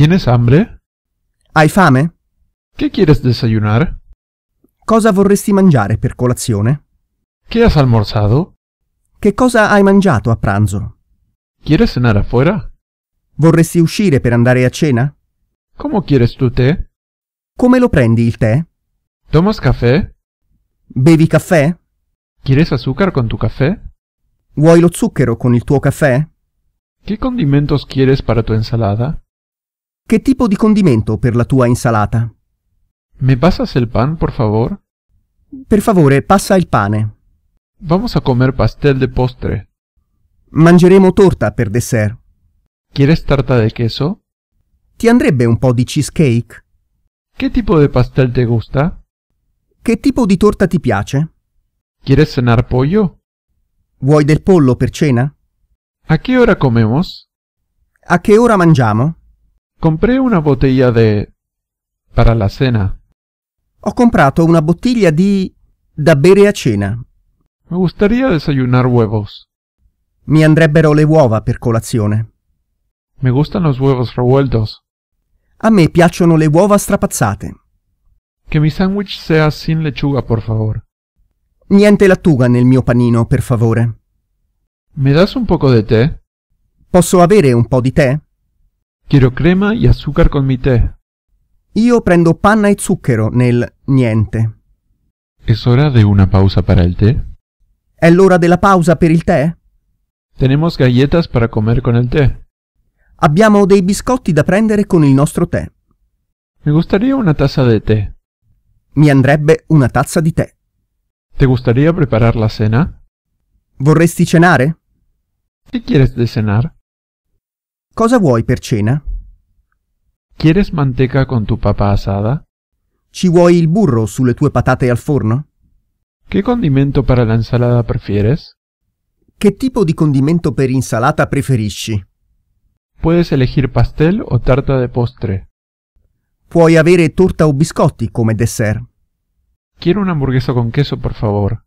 ¿Tienes hambre? Hai fame? ¿Qué quieres desayunar? Cosa vorresti mangiare per colazione? ¿Qué has almorzado? Che cosa hai mangiato a pranzo? ¿Quieres cenar afuera? Vorresti uscire per andare a cena? ¿Cómo quieres tu té? Come lo prendi il tè? ¿Tomas café? Bevi caffè? ¿Quieres azúcar con tu café? Vuoi lo zucchero con il tuo caffè? ¿Qué condimentos quieres para tu ensalada? Che tipo di condimento per la tua insalata? ¿Me passas el pan, por favor? Per favore, passa il pane. Vamos a comer pastel de postre. Mangeremo torta per dessert. ¿Quieres tarta de queso? Ti andrebbe un po' di cheesecake? ¿Qué tipo de pastel te gusta? Che tipo di torta ti piace? ¿Quieres cenar pollo? Vuoi del pollo per cena? ¿A qué hora comemos? A che ora mangiamo? Compré una bottiglia de... para la cena. Ho comprato una bottiglia di... da bere a cena. Me gustaría desayunar huevos. Mi andrebbero le uova per colazione. Me gustan los huevos revueltos. A me piacciono le uova strapazzate. Che mi sandwich sea sin lechuga, por favor. Niente lattuga nel mio panino, per favore. Me das un poco di tè? Posso avere un po' di tè? Quiero crema e azúcar con mi tè. Io prendo panna e zucchero nel niente. ¿Es hora de una pausa para el té? È l'ora della pausa per il tè? Tenemos galletas para comer con el tè. Abbiamo dei biscotti da prendere con il nostro tè. Me gustaría una tazza de tè. Mi andrebbe una tazza di tè. ¿Te gustaría preparar la cena? Vorresti cenare? Che quieres de cenar? Cosa vuoi per cena? ¿Quieres manteca con tu papa asada? Ci vuoi il burro sulle tue patate al forno? Che condimento per la ensalada prefieres? Che tipo di condimento per insalata preferisci? Puedes elegir pastel o tarta de postre. Puoi avere torta o biscotti come dessert. Quiero una hamburguesa con queso, por favor.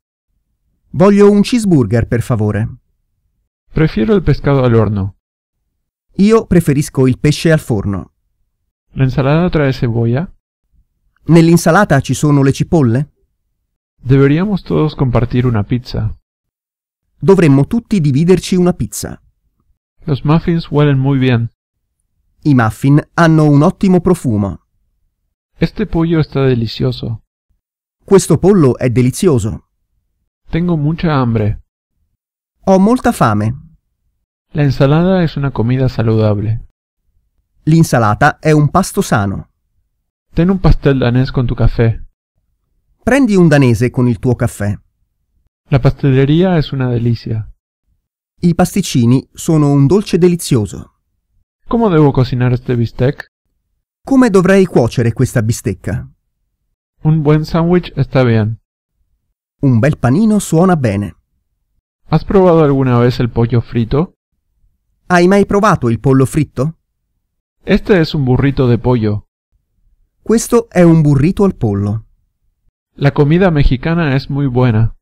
Voglio un cheeseburger, per favore. Prefiero il pescado al horno. Io preferisco il pesce al forno. L'insalata trae cebolla? Eh? Nell'insalata ci sono le cipolle? Deberíamos todos compartir una pizza. Dovremmo tutti dividerci una pizza. Los muffins huelen muy bien. I muffin hanno un ottimo profumo. Este pollo está delicioso. Questo pollo è delizioso. Tengo mucha hambre. Ho molta fame. La insalata es una comida saludable. L'insalata è un pasto sano. Ten un pastel danés con tu caffè. Prendi un danese con il tuo caffè. La pastelleria è una delizia. I pasticcini sono un dolce delizioso. Come devo cucinare este bistec? Come dovrei cuocere questa bistecca? Un buon sandwich sta bene. Un bel panino suona bene. Has provato alguna vez il pollo frito? ¿Hai mai provato il pollo fritto? Este es un burrito de pollo. Questo è un burrito al pollo. La comida mexicana es muy buena.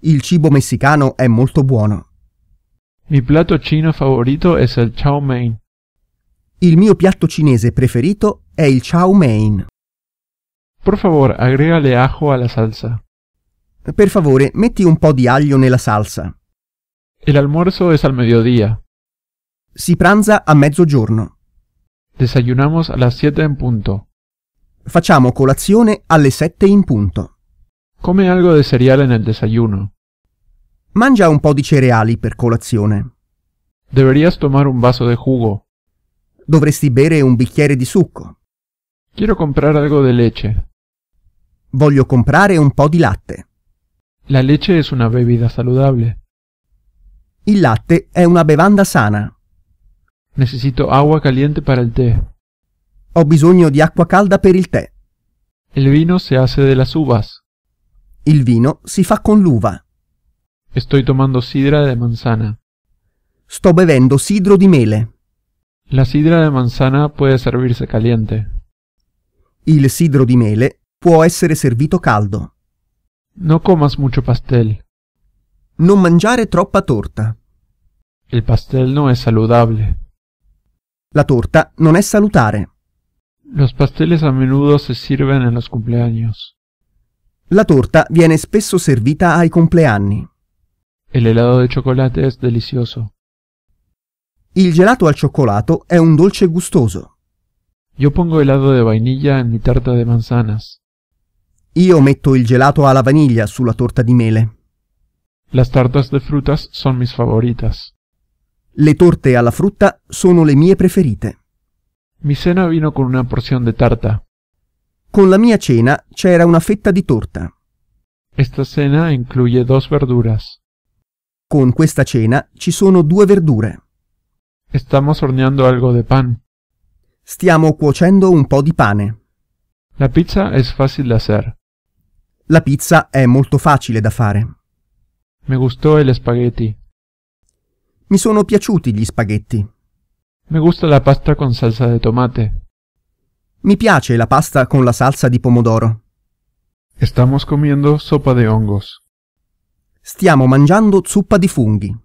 Il cibo messicano è molto buono. Mi plato chino favorito es el chow mein. Il mio piatto cinese preferito è il chow mein. Por favor, agregale ajo alla salsa. Per favore, metti un po' di aglio nella salsa. El almuerzo es al mediodía. Si pranza a mezzogiorno. Desayunamos a las 7 en punto. Facciamo colazione alle 7 in punto. Come algo de cereale nel desayuno. Mangia un po' di cereali per colazione. Deberías tomar un vaso de jugo. Dovresti bere un bicchiere di succo. Quiero comprar algo de leche. Voglio comprare un po' di latte. La leche es una bevida saludable. Il latte è una bevanda sana. Necesito agua caliente para el té. Ho bisogno di acqua calda per il tè. El vino se hace de las uvas. Il vino si fa con l'uva. Estoy tomando sidra de manzana. Sto bevendo sidro di mele. La sidra de manzana puede servirse caliente. Il sidro di mele può essere servito caldo. No comas mucho pastel. Non mangiare troppa torta. Il pastel non è saludabile. La torta non è salutare. Los pasteles a menudo se sirven en los cumpleaños. La torta viene spesso servita ai compleanni. El helado de chocolate es delicioso. Il gelato al cioccolato è un dolce gustoso. Yo pongo helado de vainilla en mi tarta de manzanas. Io metto il gelato alla vaniglia sulla torta di mele. Las tartas de frutas son mis favoritas. Le torte alla frutta sono le mie preferite. Mi cena vino con una porzione di tarta. Con la mia cena c'era una fetta di torta. Esta cena incluye dos verduras. Con questa cena ci sono due verdure. Estamos horneando algo de pan. Stiamo cuocendo un po' di pane. La pizza es fácil de hacer. La pizza è molto facile da fare. Me gustó el spaghetti. Mi sono piaciuti gli spaghetti. Mi gusta la pasta con salsa di tomate. Mi piace la pasta con la salsa di pomodoro. Stiamo comiendo sopa di hongos. Stiamo mangiando zuppa di funghi.